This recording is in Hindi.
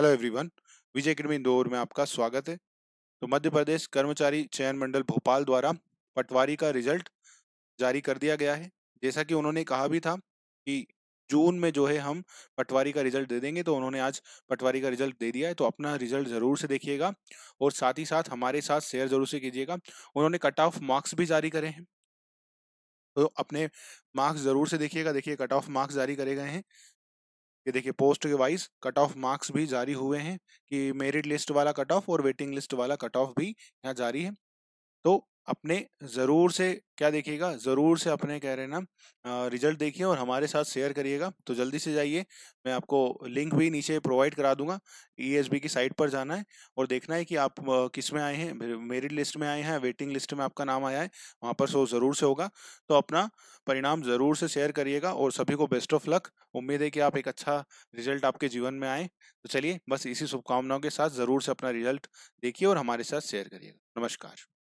hello everyone Vijay academy Indore में आपका स्वागत है तो मध्य प्रदेश कर्मचारी चयन मंडल भोपाल द्वारा पटवारी का रिजल्ट जारी कर दिया गया है जैसा कि उन्होंने कहा भी था कि जून में जो है हम पटवारी का रिजल्ट दे देंगे तो उन्होंने आज पटवारी का रिजल्ट दे दिया है तो अपना रिजल्ट ज़रूर से देखिएगा और साथ ही साथ हमारे साथ शेयर ज़रूर से कीजिएगा उन्होंने कट ऑफ मार्क्स भी जारी करे हैं तो अपने मार्क्स ज़रूर से देखिएगा देखिए कट ऑफ मार्क्स जारी करे गए हैं ये देखिए पोस्ट के वाइज कट ऑफ मार्क्स भी जारी हुए हैं कि मेरिट लिस्ट वाला कट ऑफ और वेटिंग लिस्ट वाला कट ऑफ भी यहाँ जारी है तो अपने ज़रूर से क्या देखिएगा ज़रूर से अपने कह रहे हैं ना रिजल्ट देखिए और हमारे साथ शेयर करिएगा तो जल्दी से जाइए मैं आपको लिंक भी नीचे प्रोवाइड करा दूंगा ई e की साइट पर जाना है और देखना है कि आप किस में आए हैं मेरिट लिस्ट में आए हैं वेटिंग लिस्ट में आपका नाम आया है वहाँ पर सो ज़रूर से होगा तो अपना परिणाम ज़रूर से शेयर करिएगा और सभी को बेस्ट ऑफ लक उम्मीद है कि आप एक अच्छा रिजल्ट आपके जीवन में आए तो चलिए बस इसी शुभकामनाओं के साथ ज़रूर से अपना रिजल्ट देखिए और हमारे साथ शेयर करिएगा नमस्कार